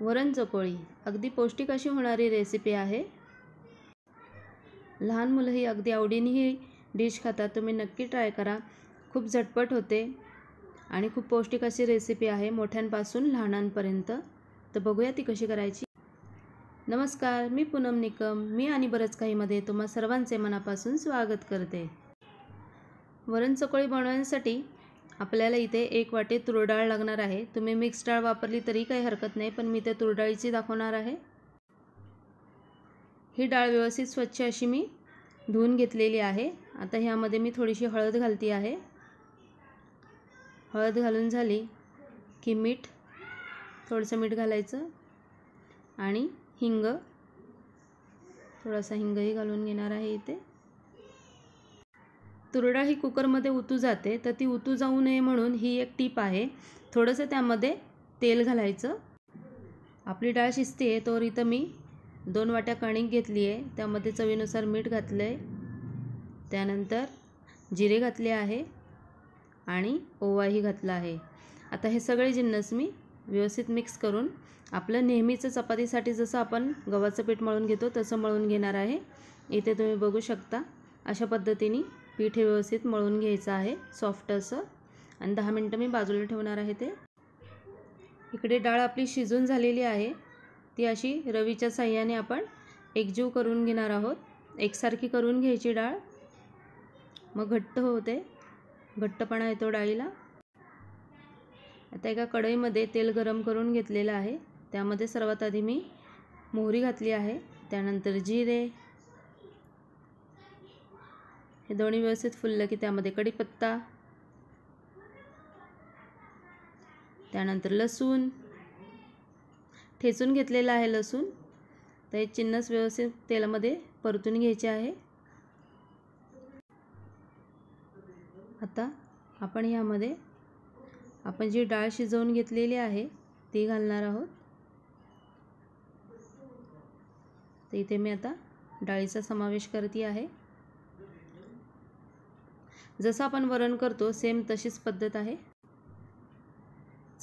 वरण चकोळी अगदी पौष्टिक अशी होणारी रेसिपी आहे लहान मुलंही अगदी आवडीने ही डिश खाता तुम्ही नक्की ट्राय करा खूप झटपट होते आणि खूप पौष्टिक अशी रेसिपी आहे मोठ्यांपासून लहानांपर्यंत तर बघूया ती कशी करायची नमस्कार मी पूनम निकम मी आणि बरंच काहीमध्ये तुम्हा सर्वांचे मनापासून स्वागत करते वरण चकोळी बनवण्यासाठी आपल्याला इथे एक वाटी तुरडाळ लागणार आहे तुम्ही मिक्स डाळ वापरली तरी काही हरकत नाही पण मी ते तुरडाळीची दाखवणार आहे ही डाळ व्यवस्थित स्वच्छ अशी मी धुवून घेतलेली आहे आता ह्यामध्ये मी थोडीशी हळद घालती आहे हळद घालून झाली की मीठ थोडंसं मीठ घालायचं आणि हिंग थोडासा हिंगही घालून घेणार आहे इथे तुरडा ही कुकरमध्ये उतू जाते तर ती उतू जाऊ नये म्हणून ही एक टीप आहे थोडंसं त्यामध्ये तेल घालायचं आपली डाळ शिजते आहे तोवर इथं मी दोन वाट्या कणिक घेतली आहे त्यामध्ये चवीनुसार मीठ घातलं आहे त्यानंतर जिरे घातले आहे आणि ओवाही घातला आहे आता हे सगळे जिन्नस मी व्यवस्थित मिक्स करून आपलं नेहमीचं चपातीसाठी जसं आपण गव्हाचं पीठ मळून घेतो तसं मळून घेणार आहे इथे तुम्ही बघू शकता अशा पद्धतीने पीठ व्यवस्थित मळून घ्यायचं आहे सॉफ्ट असं आणि दहा मिनटं मी बाजूला ठेवणार आहे ते इकडे डाळ आपली शिजून झालेली आहे ती अशी रवीच्या साह्याने आपण एकजीव करून घेणार आहोत एकसारखी करून घ्यायची डाळ मग घट्ट होते घट्टपणा येतो डाळीला आता एका कढईमध्ये तेल गरम करून घेतलेलं आहे त्यामध्ये सर्वात आधी मी मोहरी घातली आहे त्यानंतर जिरे हे दोन्ही व्यवस्थित फुललं की त्यामध्ये कढीपत्ता त्यानंतर लसूण ठेचून घेतलेलं आहे लसूण तर हे चिन्नस व्यवस्थित तेलामध्ये परतून घ्यायचे आहे आता आपण ह्यामध्ये आपण जी डाळ शिजवून घेतलेली आहे ती घालणार आहोत तर इथे मी आता डाळीचा समावेश करते आहे जसं आपण वरण करतो सेम तशीच पद्धत आहे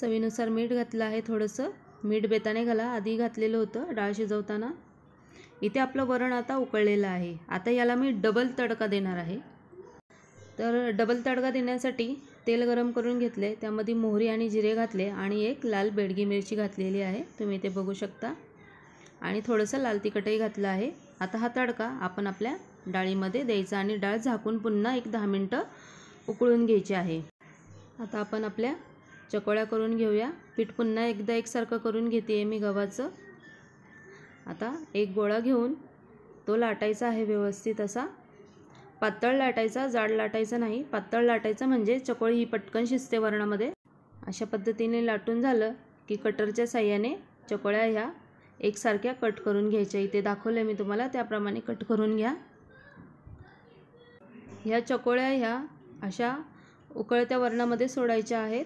चवीनुसार मीठ घातलं आहे थोडंसं मीठ बेताने घाला आधी घातलेलं होतं डाळ शिजवताना इथे आपलं वरण आता उकळलेलं आहे आता याला मी डबल तडका देणार आहे तर डबल तडका देण्यासाठी तेल गरम करून घेतले त्यामध्ये मोहरी आणि जिरे घातले आणि एक लाल बेडगी मिरची घातलेली आहे तुम्ही ते बघू शकता आणि थोडंसं लाल तिखटही घातलं आहे आता हा तडका आपण आपल्या डाळीमध्ये द्यायचा आणि डाळ झाकून पुन्हा एक दहा मिनटं उकळून घ्यायची आहे आता आपण आपल्या चकोळ्या करून घेऊया पीठ पुन्हा एकदा एकसारखं करून घेते आहे मी गव्हाचं आता एक गोळा घेऊन तो लाटायचा आहे व्यवस्थित असा पातळ लाटायचा जाड लाटायचा नाही पातळ लाटायचं म्हणजे चकोळी ही पटकन शिजते वर्णामध्ये अशा पद्धतीने लाटून झालं की कटरच्या साह्याने चकोळ्या ह्या एकसारख्या कट करून घ्यायच्या इथे दाखवलं मी तुम्हाला त्याप्रमाणे कट करून घ्या ह्या चकोळ्या ह्या अशा उकळत्या वरणामध्ये सोडायच्या आहेत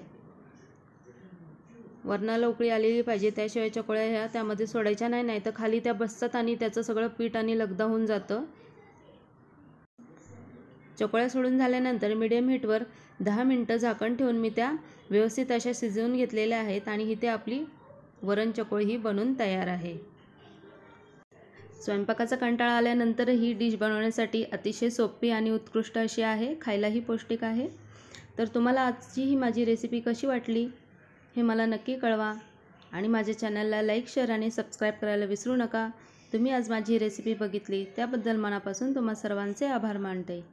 वरणाला उकळी आलेली पाहिजे त्याशिवाय चकोळ्या ह्या त्यामध्ये सोडायच्या नाही नाही तर खाली त्या बसतात आणि त्याचं सगळं पीठ आणि लगदा होऊन जातं चकोळ्या सोडून झाल्यानंतर मिडियम हीटवर दहा मिनटं झाकण ठेवून मी त्या व्यवस्थित अशा शिजवून घेतलेल्या आहेत आणि इथे आपली वरण चकोळी ही बनून तयार आहे स्वयंपाकाचा कंटाळा आल्यानंतर ही डिश बनवण्यासाठी अतिशय सोपी आणि उत्कृष्ट अशी आहे खायलाही पौष्टिक आहे तर तुम्हाला आजची ही माझी रेसिपी कशी वाटली हे मला नक्की कळवा आणि माझ्या चॅनलला लाईक शेअर आणि सबस्क्राईब करायला विसरू नका तुम्ही आज माझी रेसिपी बघितली त्याबद्दल मनापासून तुम्हा सर्वांचे आभार मानते